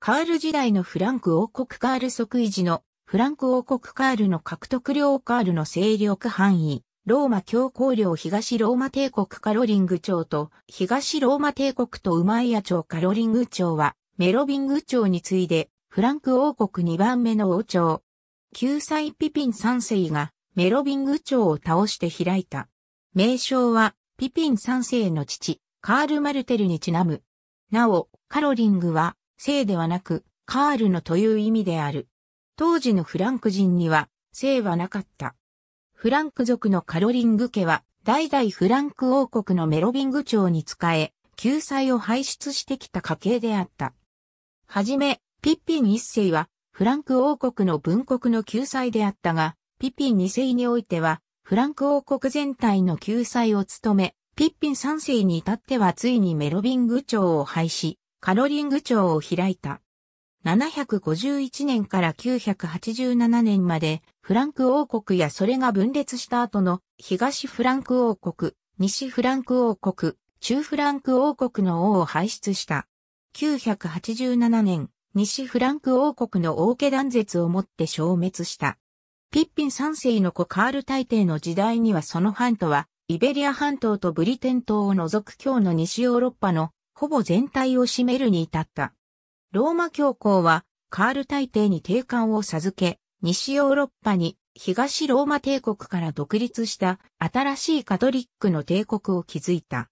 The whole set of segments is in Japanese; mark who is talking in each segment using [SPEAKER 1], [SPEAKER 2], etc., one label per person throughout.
[SPEAKER 1] カール時代のフランク王国カール即位時のフランク王国カールの獲得領カールの勢力範囲、ローマ教皇領東ローマ帝国カロリング朝と東ローマ帝国とウマイア朝カロリング朝はメロビング朝に次いでフランク王国2番目の王朝。救済ピピン3世がメロビング朝を倒して開いた。名称はピピン3世の父、カール・マルテルにちなむ。なお、カロリングは性ではなく、カールのという意味である。当時のフランク人には、性はなかった。フランク族のカロリング家は、代々フランク王国のメロビング朝に仕え、救済を排出してきた家系であった。はじめ、ピッピン一世は、フランク王国の文国の救済であったが、ピッピン二世においては、フランク王国全体の救済を務め、ピッピン三世に至ってはついにメロビング朝を廃止、カロリング庁を開いた。751年から987年までフランク王国やそれが分裂した後の東フランク王国、西フランク王国、中フランク王国の王を輩出した。987年、西フランク王国の王家断絶をもって消滅した。ピッピン三世の子カール大帝の時代にはその半島は、イベリア半島とブリテン島を除く今日の西ヨーロッパのほぼ全体を占めるに至った。ローマ教皇は、カール大帝に定冠を授け、西ヨーロッパに東ローマ帝国から独立した新しいカトリックの帝国を築いた。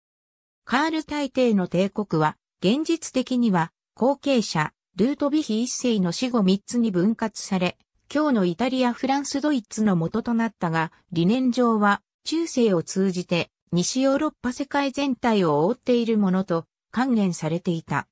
[SPEAKER 1] カール大帝の帝国は、現実的には、後継者、ルートビヒ一世の死後三つに分割され、今日のイタリア、フランス、ドイツの元となったが、理念上は、中世を通じて、西ヨーロッパ世界全体を覆っているものと還元されていた。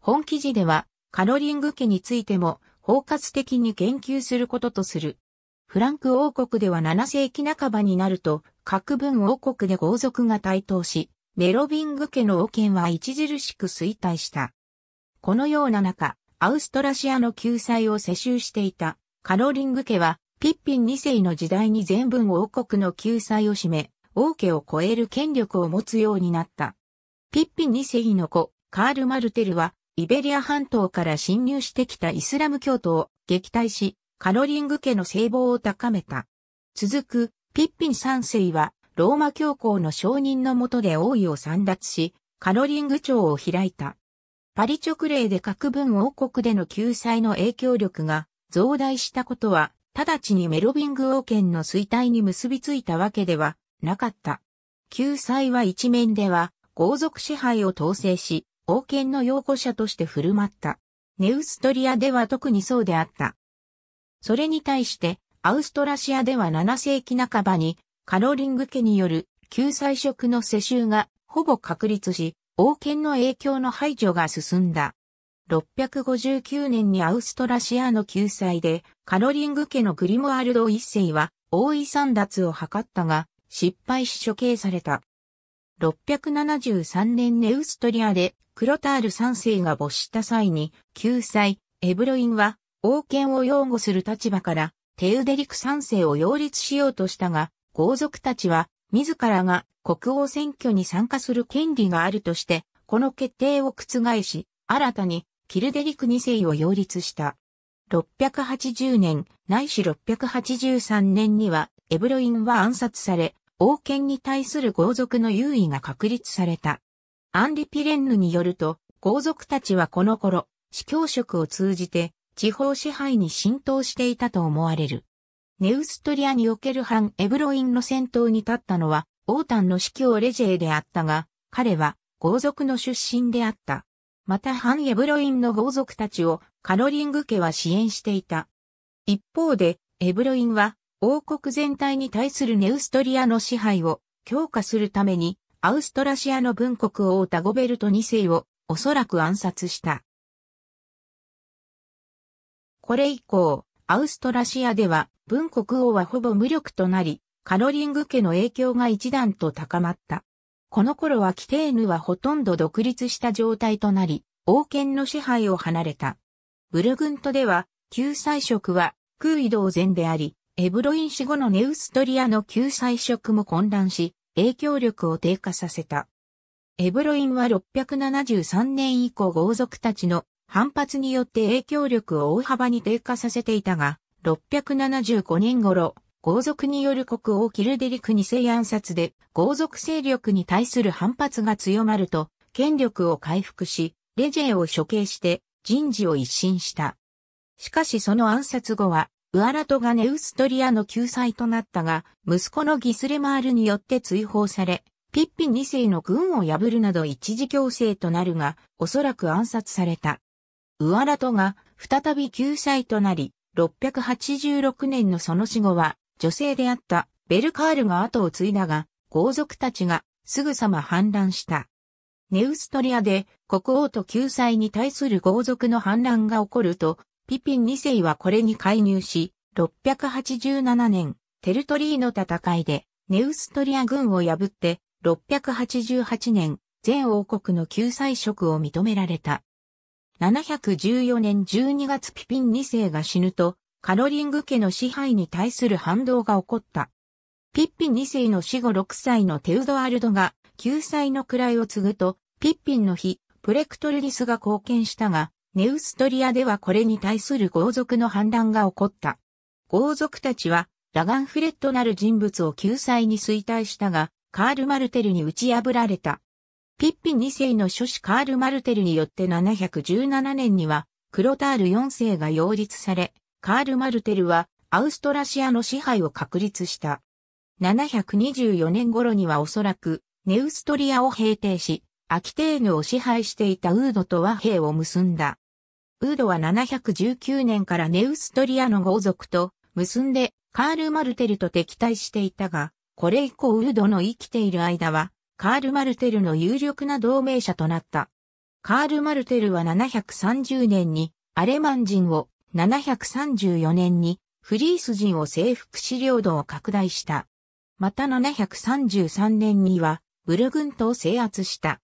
[SPEAKER 1] 本記事では、カロリング家についても包括的に言及することとする。フランク王国では7世紀半ばになると、各分王国で豪族が台頭し、メロビング家の王権は著しく衰退した。このような中、アウストラシアの救済を世襲していたカロリング家は、ピッピン2世の時代に全文王国の救済を占め、王家を超える権力を持つようになった。ピッピ2世の子、カール・マルテルは、イベリア半島から侵入してきたイスラム教徒を撃退し、カロリング家の聖望を高めた。続く、ピッピン3世は、ローマ教皇の承認の下で王位を散奪し、カロリング庁を開いた。パリ直令で各分王国での救済の影響力が増大したことは、直ちにメロビング王権の衰退に結びついたわけではなかった。救済は一面では、豪族支配を統制し、王権の擁護者として振る舞った。ネウストリアでは特にそうであった。それに対して、アウストラシアでは7世紀半ばに、カロリング家による救済職の世襲がほぼ確立し、王権の影響の排除が進んだ。659年にアウストラシアの救済で、カロリング家のグリモアルド一世は、王位三奪を図ったが、失敗し処刑された。673年ネウストリアでクロタール3世が没した際に、救済、エブロインは王権を擁護する立場からテウデリク3世を擁立しようとしたが、豪族たちは自らが国王選挙に参加する権利があるとして、この決定を覆し、新たにキルデリク2世を擁立した。680年、ないし683年には、エブロインは暗殺され、王権に対する豪族の優位が確立された。アンリ・ピレンヌによると、豪族たちはこの頃、司教職を通じて地方支配に浸透していたと思われる。ネウストリアにおける反エブロインの戦闘に立ったのは、王丹の司教レジェーであったが、彼は豪族の出身であった。また反エブロインの豪族たちをカロリング家は支援していた。一方で、エブロインは王国全体に対するネウストリアの支配を強化するために、アウストラシアの文国王ダゴベルト2世をおそらく暗殺した。これ以降、アウストラシアでは文国王はほぼ無力となり、カロリング家の影響が一段と高まった。この頃はキテーヌはほとんど独立した状態となり、王権の支配を離れた。ブルグントでは、救済職は空移動前であり、エブロイン死後のネウストリアの救済色も混乱し、影響力を低下させた。エブロインは673年以降豪族たちの反発によって影響力を大幅に低下させていたが、675年頃、豪族による国王キルデリク二世暗殺で、豪族勢力に対する反発が強まると、権力を回復し、レジェを処刑して、人事を一新した。しかしその暗殺後は、ウアラトがネウストリアの救済となったが、息子のギスレマールによって追放され、ピッピ2世の軍を破るなど一時強制となるが、おそらく暗殺された。ウアラトが再び救済となり、686年のその死後は、女性であったベルカールが後を継いだが、豪族たちがすぐさま反乱した。ネウストリアで国王と救済に対する豪族の反乱が起こると、ピピン2世はこれに介入し、687年、テルトリーの戦いで、ネウストリア軍を破って、688年、全王国の救済職を認められた。714年12月ピピン2世が死ぬと、カロリング家の支配に対する反動が起こった。ピッピン2世の死後6歳のテウドアルドが救済の位を継ぐと、ピッピンの日、プレクトルリスが貢献したが、ネウストリアではこれに対する豪族の反乱が起こった。豪族たちは、ラガンフレットなる人物を救済に衰退したが、カール・マルテルに打ち破られた。ピッピ2世の諸子カール・マルテルによって717年には、クロタール4世が擁立され、カール・マルテルはアウストラシアの支配を確立した。724年頃にはおそらくネウストリアを平定し、アキテーヌを支配していたウードと和平を結んだ。ウードは719年からネウストリアの豪族と結んでカール・マルテルと敵対していたが、これ以降ウードの生きている間は、カール・マルテルの有力な同盟者となった。カール・マルテルは730年にアレマン人を、734年にフリース人を征服し領土を拡大した。また733年にはブルグントを制圧した。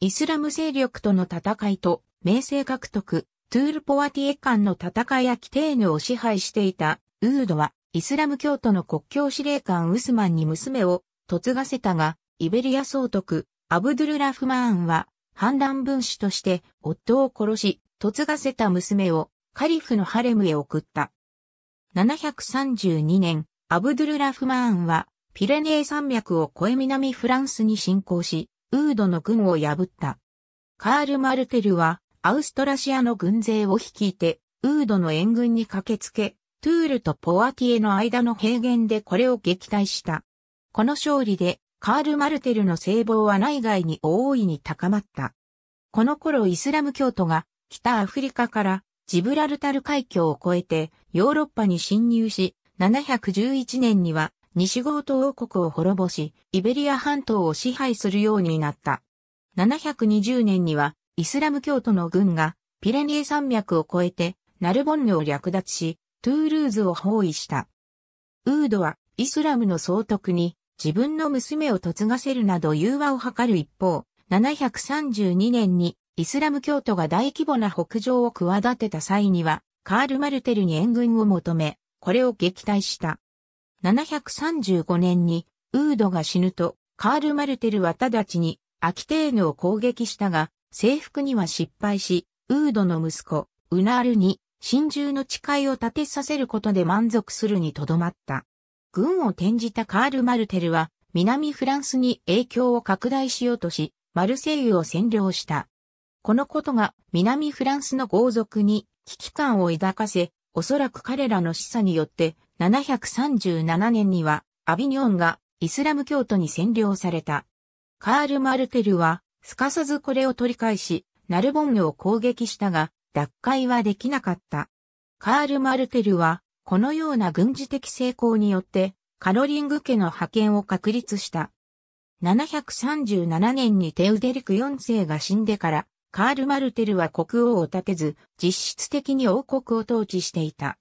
[SPEAKER 1] イスラム勢力との戦いと名声獲得、トゥールポワティエ間の戦いやキテーヌを支配していたウードはイスラム教徒の国境司令官ウスマンに娘を嫁がせたが、イベリア総督アブドゥルラフマーンは反乱分子として夫を殺し、嫁がせた娘をカリフのハレムへ送った。732年、アブドゥルラフマーンはピレネー山脈を越え南フランスに侵攻し、ウードの軍を破った。カール・マルテルはアウストラシアの軍勢を率いて、ウードの援軍に駆けつけ、トゥールとポワティエの間の平原でこれを撃退した。この勝利で、カール・マルテルの聖望は内外に大いに高まった。この頃イスラム教徒が北アフリカからジブラルタル海峡を越えてヨーロッパに侵入し、711年には西ゴート王国を滅ぼし、イベリア半島を支配するようになった。720年にはイスラム教徒の軍がピレニエ山脈を越えてナルボンヌを略奪し、トゥールーズを包囲した。ウードはイスラムの総督に自分の娘を嫁がせるなど融和を図る一方、732年にイスラム教徒が大規模な北上を企てた際には、カール・マルテルに援軍を求め、これを撃退した。735年に、ウードが死ぬと、カール・マルテルは直ちに、アキテーヌを攻撃したが、征服には失敗し、ウードの息子、ウナールに真珠の誓いを立てさせることで満足するにとどまった。軍を転じたカール・マルテルは、南フランスに影響を拡大しようとし、マルセイユを占領した。このことが南フランスの豪族に危機感を抱かせ、おそらく彼らの示唆によって、737年にはアビニョンがイスラム教徒に占領された。カール・マルテルはすかさずこれを取り返し、ナルボンヌを攻撃したが、奪回はできなかった。カール・マルテルは、このような軍事的成功によって、カロリング家の派遣を確立した。737年にテウデリク4世が死んでから、カール・マルテルは国王を立てず、実質的に王国を統治していた。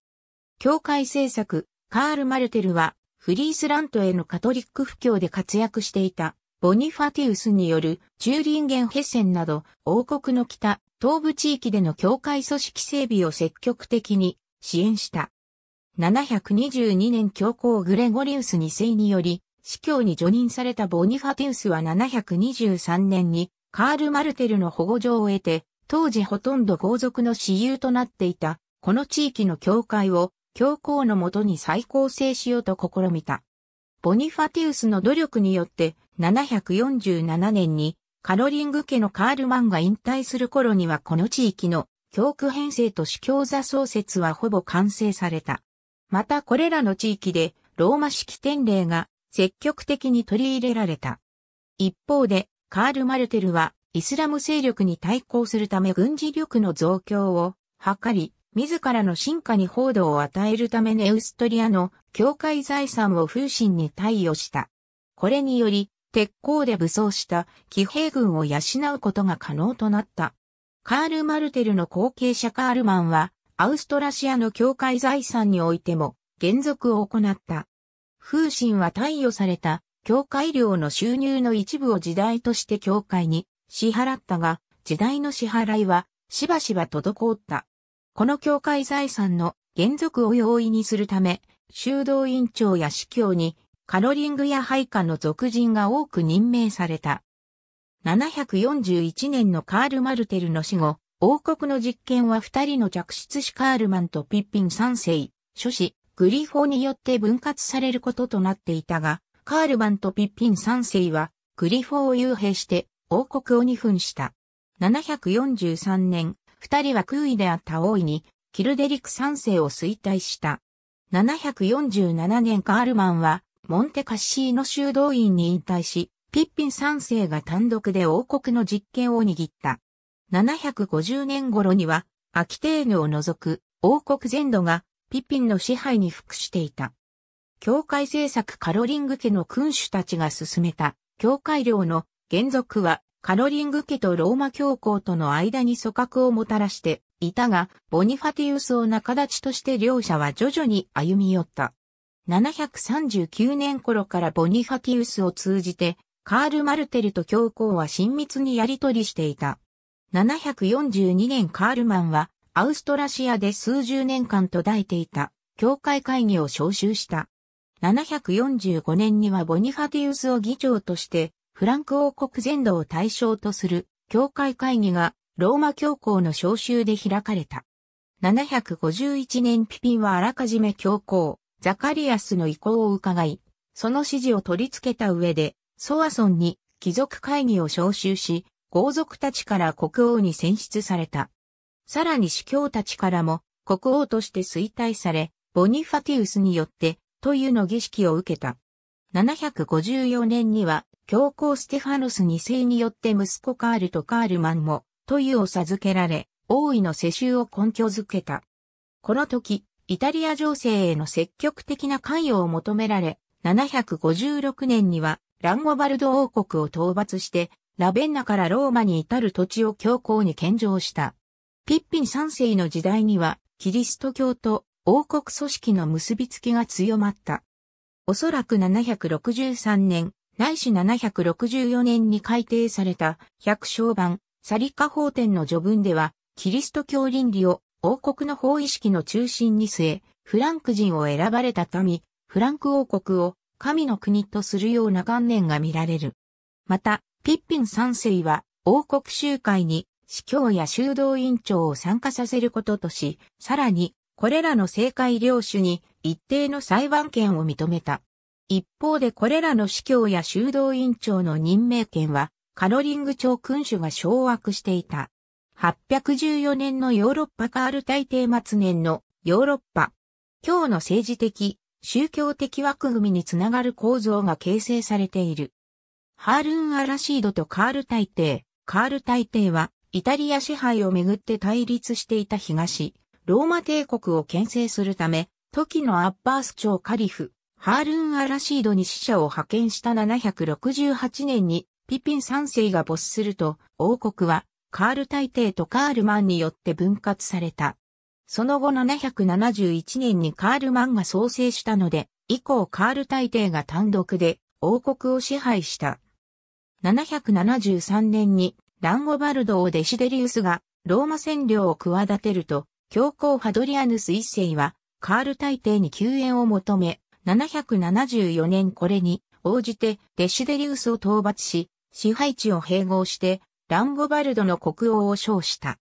[SPEAKER 1] 教会政策、カール・マルテルは、フリースラントへのカトリック布教で活躍していた。ボニファティウスによるチューリンゲンヘッセンなど王国の北、東部地域での教会組織整備を積極的に支援した。722年教皇グレゴリウス2世により、司教に除任されたボニファティウスは723年にカール・マルテルの保護状を得て、当時ほとんど豪族の私有となっていた、この地域の教会を教皇のもとに再構成しようと試みた。ボニファティウスの努力によって、7 4 7年にカロリング家のカールマンが引退する頃にはこの地域の教区編成と主教座創設はほぼ完成された。またこれらの地域でローマ式典礼が積極的に取り入れられた。一方でカール・マルテルはイスラム勢力に対抗するため軍事力の増強を図り、自らの進化に報道を与えるためネウストリアの教会財産を風神に貸与した。これにより、鉄鋼で武装した騎兵軍を養うことが可能となった。カール・マルテルの後継者カールマンは、アウストラシアの教会財産においても、原則を行った。風神は貸与された、教会料の収入の一部を時代として教会に支払ったが、時代の支払いは、しばしば滞った。この教会財産の原則を容易にするため、修道院長や司教にカロリングや配下の俗人が多く任命された。741年のカール・マルテルの死後、王国の実権は二人の嫡出子カールマンとピッピン三世、諸子、グリフォによって分割されることとなっていたが、カールマンとピッピン三世は、グリフォを遊兵して王国を二分した。743年、二人は空位であった王位に、キルデリク三世を衰退した。747年カールマンは、モンテカッシーノ修道院に引退し、ピッピン3世が単独で王国の実権を握った。750年頃には、アキテーヌを除く王国全土がピッピンの支配に服していた。教会政策カロリング家の君主たちが進めた教会領の原則はカロリング家とローマ教皇との間に組閣をもたらしていたが、ボニファティウスを仲立ちとして両者は徐々に歩み寄った。739年頃からボニファティウスを通じて、カール・マルテルと教皇は親密にやり取りしていた。742年カールマンは、アウストラシアで数十年間途絶えていた、教会会議を招集した。745年にはボニファティウスを議長として、フランク王国全土を対象とする、教会会議が、ローマ教皇の召集で開かれた。751年ピピンはあらかじめ教皇、ザカリアスの意向を伺い、その指示を取り付けた上で、ソアソンに貴族会議を招集し、豪族たちから国王に選出された。さらに司教たちからも国王として衰退され、ボニファティウスによってというの儀式を受けた。754年には教皇ステファノス2世によって息子カールとカールマンもというを授けられ、王位の世襲を根拠づけた。この時、イタリア情勢への積極的な関与を求められ、756年にはランゴバルド王国を討伐して、ラベンナからローマに至る土地を強行に献上した。ピッピン3世の時代には、キリスト教と王国組織の結びつきが強まった。おそらく763年、ないし764年に改定された百姓版サリカ法典の序文では、キリスト教倫理を王国の方意識の中心に据え、フランク人を選ばれた民、フランク王国を神の国とするような観念が見られる。また、ピッピン三世は王国集会に司教や修道院長を参加させることとし、さらに、これらの政界領主に一定の裁判権を認めた。一方でこれらの司教や修道院長の任命権は、カロリング朝君主が掌握していた。814年のヨーロッパカール大帝末年のヨーロッパ。今日の政治的、宗教的枠組みにつながる構造が形成されている。ハールーン・アラシードとカール大帝。カール大帝はイタリア支配をめぐって対立していた東、ローマ帝国を牽制するため、時のアッバース朝カリフ、ハールーン・アラシードに使者を派遣した768年にピピン3世が没すると、王国はカール大帝とカールマンによって分割された。その後771年にカールマンが創生したので、以降カール大帝が単独で王国を支配した。773年にランゴバルドをデシデリウスがローマ占領を企てると、教皇ハドリアヌス一世はカール大帝に救援を求め、774年これに応じてデシデリウスを討伐し、支配地を併合してランゴバルドの国王を称した。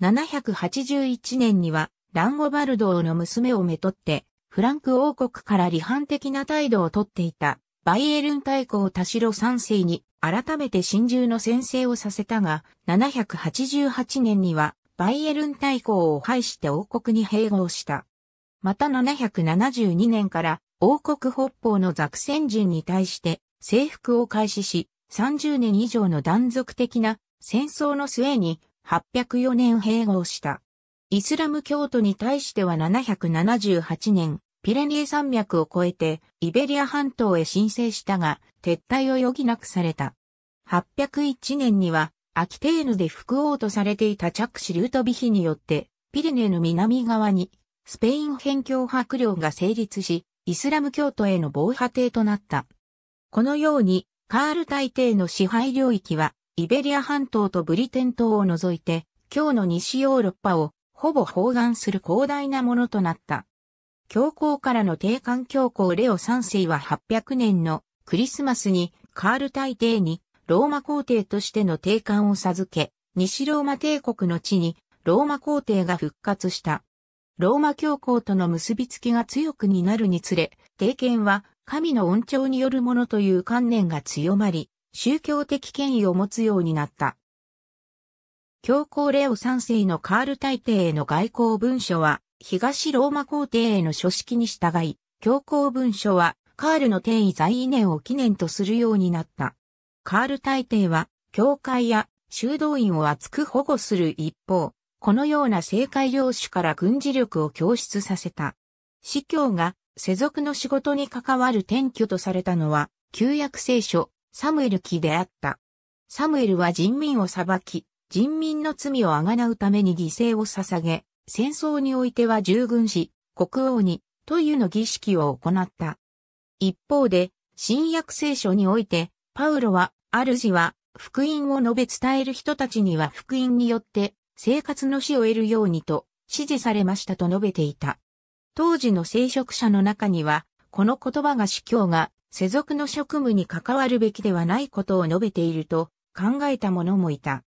[SPEAKER 1] 781年には、ランゴバルドの娘をめとって、フランク王国から離反的な態度をとっていた、バイエルン大公田代三世に改めて真珠の先制をさせたが、788年にはバイエルン大公を廃して王国に併合した。また772年から王国北方のザクセン人に対して征服を開始し、30年以上の断続的な戦争の末に804年併合した。イスラム教徒に対しては778年、ピレニエ山脈を越えてイベリア半島へ申請したが、撤退を余儀なくされた。801年には、アキテーヌで副王とされていたチャクシ・ルートビヒによって、ピレネの南側に、スペイン辺境白領が成立し、イスラム教徒への防波堤となった。このように、カール大帝の支配領域は、イベリア半島とブリテン島を除いて、今日の西ヨーロッパをほぼ包含する広大なものとなった。教皇からの定冠教皇レオ3世は800年のクリスマスにカール大帝にローマ皇帝としての定冠を授け、西ローマ帝国の地にローマ皇帝が復活した。ローマ教皇との結びつきが強くになるにつれ、帝権は神の恩寵によるものという観念が強まり、宗教的権威を持つようになった。教皇レオ3世のカール大帝への外交文書は、東ローマ皇帝への書式に従い、教皇文書は、カールの定位在位年を記念とするようになった。カール大帝は、教会や修道院を厚く保護する一方、このような政界領主から軍事力を供出させた。司教が世俗の仕事に関わる転居とされたのは、旧約聖書、サムエル記であった。サムエルは人民を裁き、人民の罪をあがなうために犠牲を捧げ、戦争においては従軍し、国王に、というの儀式を行った。一方で、新約聖書において、パウロは、主は、福音を述べ伝える人たちには福音によって、生活の死を得るようにと、指示されましたと述べていた。当時の聖職者の中には、この言葉が司教が世俗の職務に関わるべきではないことを述べていると考えた者もいた。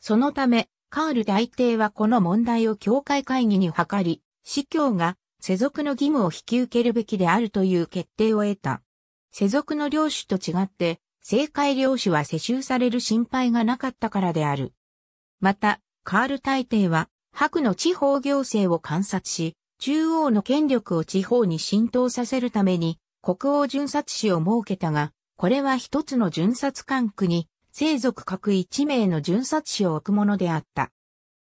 [SPEAKER 1] そのため、カール大帝はこの問題を教会会議に諮り、司教が世俗の義務を引き受けるべきであるという決定を得た。世俗の領主と違って、政界領主は世襲される心配がなかったからである。また、カール大帝は、白の地方行政を観察し、中央の権力を地方に浸透させるために国王巡察使を設けたが、これは一つの巡察管区に生族各一名の巡察使を置くものであった。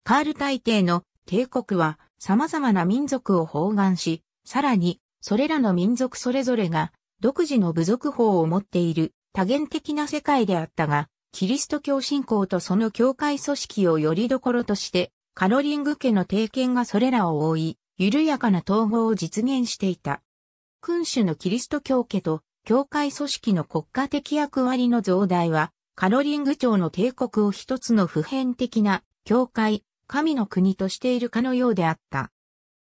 [SPEAKER 1] カール大帝の帝国は様々な民族を包含し、さらにそれらの民族それぞれが独自の部族法を持っている多元的な世界であったが、キリスト教信仰とその教会組織をよりどころとして、カロリング家の帝携がそれらを覆い、緩やかな統合を実現していた。君主のキリスト教家と教会組織の国家的役割の増大は、カロリング朝の帝国を一つの普遍的な教会、神の国としているかのようであった。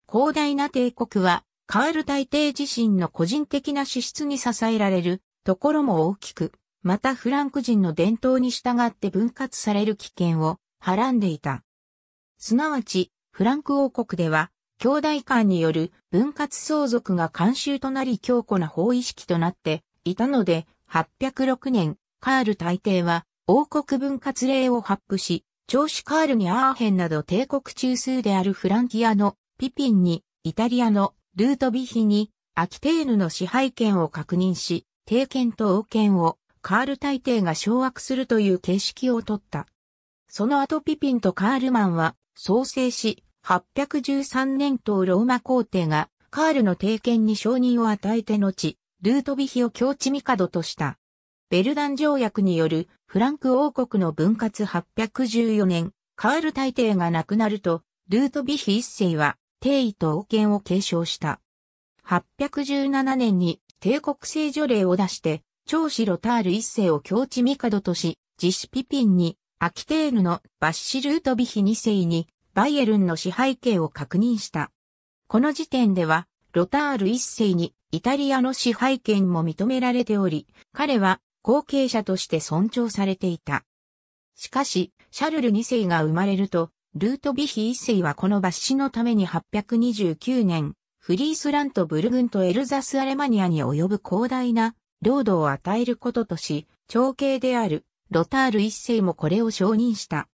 [SPEAKER 1] 広大な帝国は、カール大帝自身の個人的な資質に支えられるところも大きく、またフランク人の伝統に従って分割される危険をはらんでいた。すなわち、フランク王国では、兄弟間による分割相続が慣習となり強固な法意識となっていたので、806年、カール大帝は王国分割令を発布し、長子カールにアーヘンなど帝国中枢であるフランキアのピピンに、イタリアのルートビヒに、アキテーヌの支配権を確認し、帝権と王権をカール大帝が掌握するという形式をとった。その後ピピンとカールマンは創生し、813年当ローマ皇帝がカールの帝権に承認を与えて後、ルートビヒを境地帝とした。ベルダン条約によるフランク王国の分割814年、カール大帝が亡くなると、ルートビヒ一世は帝位と王権を継承した。817年に帝国制除令を出して、長子ロタール一世を境地帝とし、実子ピピンに、アキテールのバッシルートビヒ二世にバイエルンの支配権を確認した。この時点では、ロタール一世にイタリアの支配権も認められており、彼は後継者として尊重されていた。しかし、シャルル二世が生まれると、ルートビヒ一世はこの抜死のために829年、フリースラントブルグンとエルザスアレマニアに及ぶ広大な領土を与えることとし、長兄であるロタール一世もこれを承認した。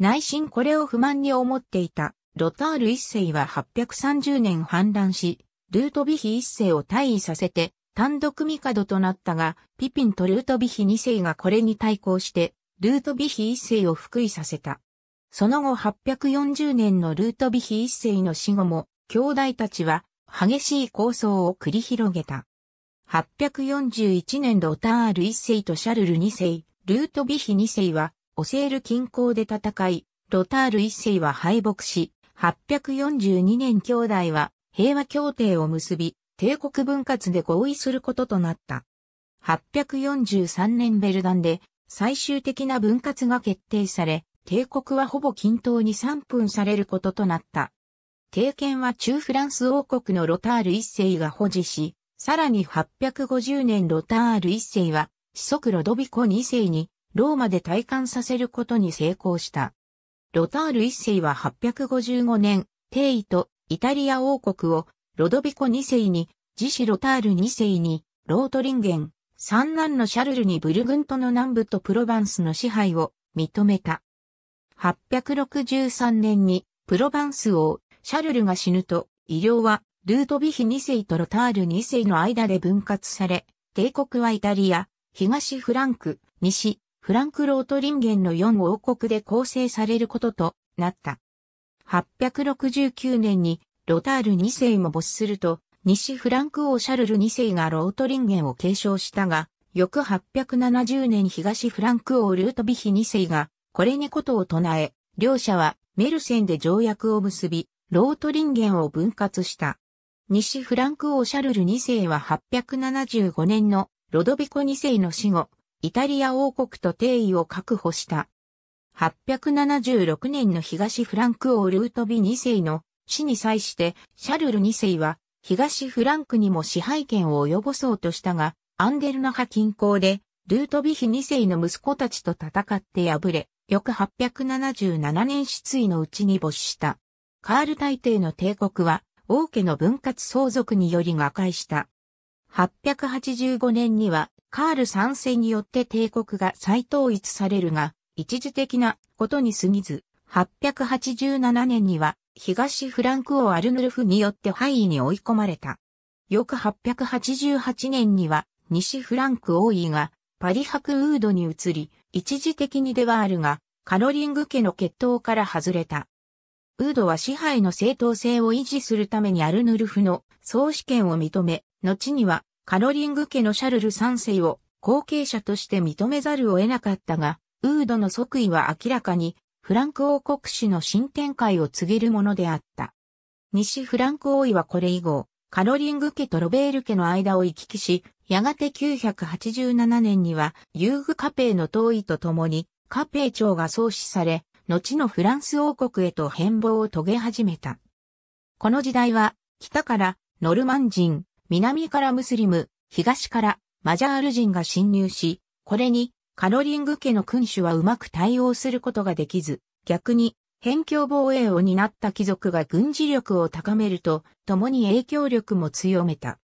[SPEAKER 1] 内心これを不満に思っていた、ロタール一世は830年反乱し、ルートビヒ一世を退位させて、単独帝となったが、ピピンとルートビヒ二世がこれに対抗して、ルートビヒ一世を復位させた。その後840年のルートビヒ一世の死後も、兄弟たちは激しい抗争を繰り広げた。841年ロタール一世とシャルル二世、ルートビヒ二世はオセール近郊で戦い、ロタール一世は敗北し、842年兄弟は平和協定を結び、帝国分割で合意することとなった。843年ベルダンで最終的な分割が決定され、帝国はほぼ均等に3分されることとなった。帝権は中フランス王国のロタール一世が保持し、さらに850年ロタール一世は、子息ロドビコ二世にローマで体感させることに成功した。ロタール一世は855年、帝位とイタリア王国をロドビコ二世に、自死ロタール二世に、ロートリンゲン、三男のシャルルにブルグントの南部とプロヴァンスの支配を認めた。863年にプロヴァンス王、シャルルが死ぬと、医療はルートビヒ2世とロタール2世の間で分割され、帝国はイタリア、東フランク、西、フランクロートリンゲンの4王国で構成されることとなった。869年にロタール2世も没すると、西フランク王シャルル2世がロートリンゲンを継承したが、翌870年東フランク王ルートビヒ2世が、これにことを唱え、両者はメルセンで条約を結び、ロートリンゲンを分割した。西フランク王シャルル2世は875年のロドビコ2世の死後、イタリア王国と定位を確保した。876年の東フランク王ルートビ2世の死に際してシャルル2世は東フランクにも支配権を及ぼそうとしたが、アンデルナ派近郊でルートビヒ2世の息子たちと戦って敗れ、翌877年失意のうちに没した。カール大帝の帝国は王家の分割相続により瓦解した。885年にはカール参戦によって帝国が再統一されるが、一時的なことに過ぎず、887年には東フランク王アルヌルフによって敗位に追い込まれた。翌888年には西フランク王位がパリハクウードに移り、一時的にではあるが、カロリング家の血統から外れた。ウードは支配の正当性を維持するためにアルヌルフの総主権を認め、後にはカロリング家のシャルル三世を後継者として認めざるを得なかったが、ウードの即位は明らかにフランク王国史の新展開を告げるものであった。西フランク王位はこれ以後、カロリング家とロベール家の間を行き来し、やがて987年には遊具カペイの統位とともにカペイ朝が創始され、後のフランス王国へと変貌を遂げ始めた。この時代は北からノルマン人、南からムスリム、東からマジャール人が侵入し、これにカロリング家の君主はうまく対応することができず、逆に辺境防衛を担った貴族が軍事力を高めると、共に影響力も強めた。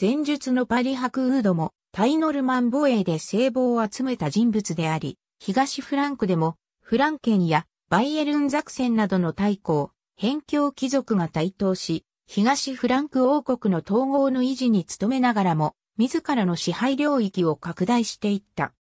[SPEAKER 1] 前述のパリ・ハクウードも、タイノルマン防衛で聖望を集めた人物であり、東フランクでも、フランケンやバイエルンザクセンなどの大公、辺境貴族が台頭し、東フランク王国の統合の維持に努めながらも、自らの支配領域を拡大していった。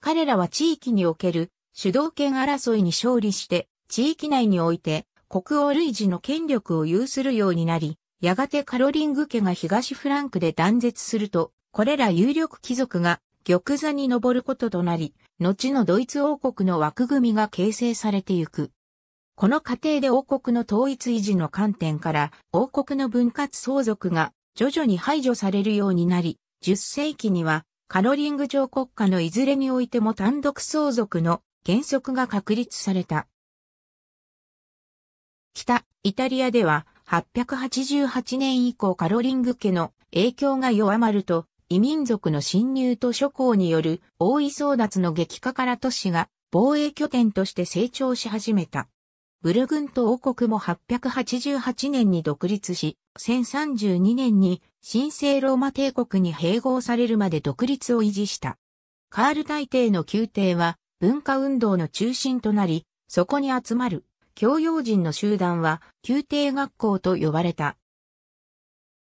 [SPEAKER 1] 彼らは地域における主導権争いに勝利して、地域内において国王類似の権力を有するようになり、やがてカロリング家が東フランクで断絶すると、これら有力貴族が玉座に上ることとなり、後のドイツ王国の枠組みが形成されてゆく。この過程で王国の統一維持の観点から王国の分割相続が徐々に排除されるようになり、10世紀にはカロリング上国家のいずれにおいても単独相続の原則が確立された。北イタリアでは888年以降カロリング家の影響が弱まると異民族の侵入と諸侯による大位争奪の激化から都市が防衛拠点として成長し始めた。ブルグント王国も888年に独立し、1032年に神聖ローマ帝国に併合されるまで独立を維持した。カール大帝の宮廷は文化運動の中心となり、そこに集まる教養人の集団は宮廷学校と呼ばれた。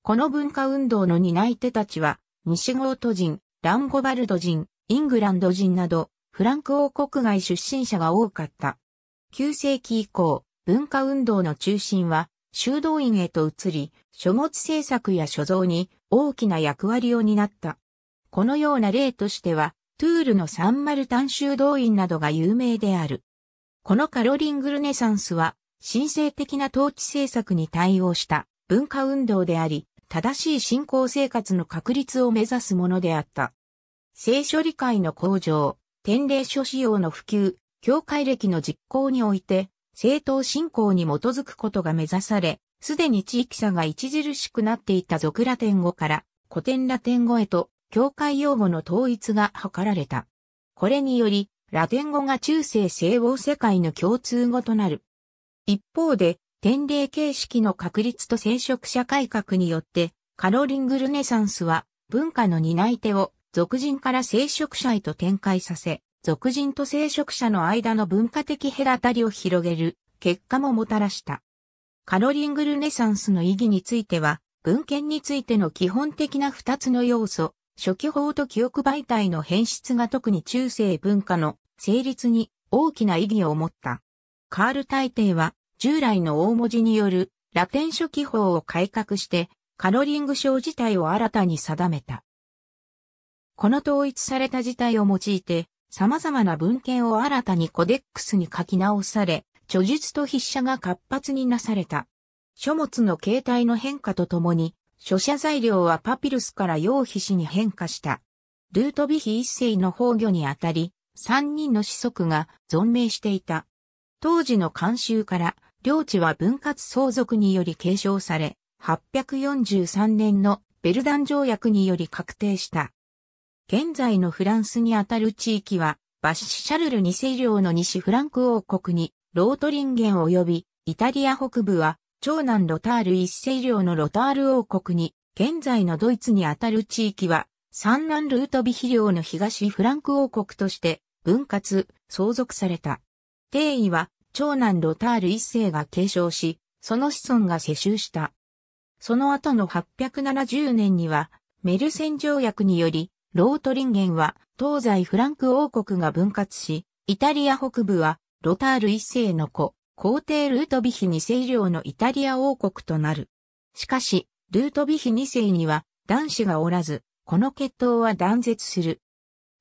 [SPEAKER 1] この文化運動の担い手たちは、西ゴート人、ランゴバルド人、イングランド人など、フランク王国外出身者が多かった。9世紀以降、文化運動の中心は修道院へと移り、書物制作や所蔵に大きな役割を担った。このような例としては、トゥールのサンマルタン修道院などが有名である。このカロリングルネサンスは、神聖的な統治政策に対応した文化運動であり、正しい信仰生活の確立を目指すものであった。聖書理解の向上、天霊書使用の普及、教会歴の実行において、政党信仰に基づくことが目指され、すでに地域差が著しくなっていた俗ラテン語から古典ラテン語へと、教会用語の統一が図られた。これにより、ラテン語が中世西欧世界の共通語となる。一方で、典礼形式の確立と聖職者改革によって、カロリングルネサンスは文化の担い手を俗人から聖職者へと展開させ、俗人と聖職者の間の文化的隔たりを広げる結果ももたらした。カロリングルネサンスの意義については、文献についての基本的な二つの要素、初期法と記憶媒体の変質が特に中世文化の成立に大きな意義を持った。カール大帝は従来の大文字によるラテン書記法を改革してカロリング章自体を新たに定めた。この統一された事態を用いて様々な文献を新たにコデックスに書き直され、著述と筆者が活発になされた。書物の形態の変化とともに、書写材料はパピルスから用皮紙に変化した。ルートビヒ一世の崩御にあたり、三人の子息が存命していた。当時の慣習から、領地は分割相続により継承され、843年のベルダン条約により確定した。現在のフランスにあたる地域は、バッシシャルル2世領の西フランク王国に、ロートリンゲン及び、イタリア北部は、長男ロタール1世領のロタール王国に、現在のドイツにあたる地域は、三男ルートビヒ領の東フランク王国として、分割、相続された。定位は、長男ロタール1世が継承し、その子孫が世襲した。その後の870年には、メルセン条約により、ロートリンゲンは東西フランク王国が分割し、イタリア北部はロタール一世の子、皇帝ルートビヒ二世領のイタリア王国となる。しかし、ルートビヒ二世には男子がおらず、この血統は断絶する。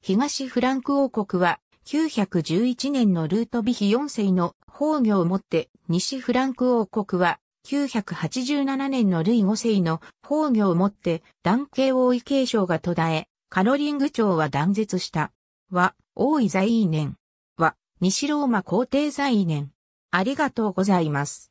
[SPEAKER 1] 東フランク王国は911年のルートビヒ四世の崩御をもって西フランク王国は987年のルイ五世の崩御をもって男系王位継承が途絶え、カロリング朝は断絶した。は、大井在位年。は、西ローマ皇帝在位年。ありがとうございます。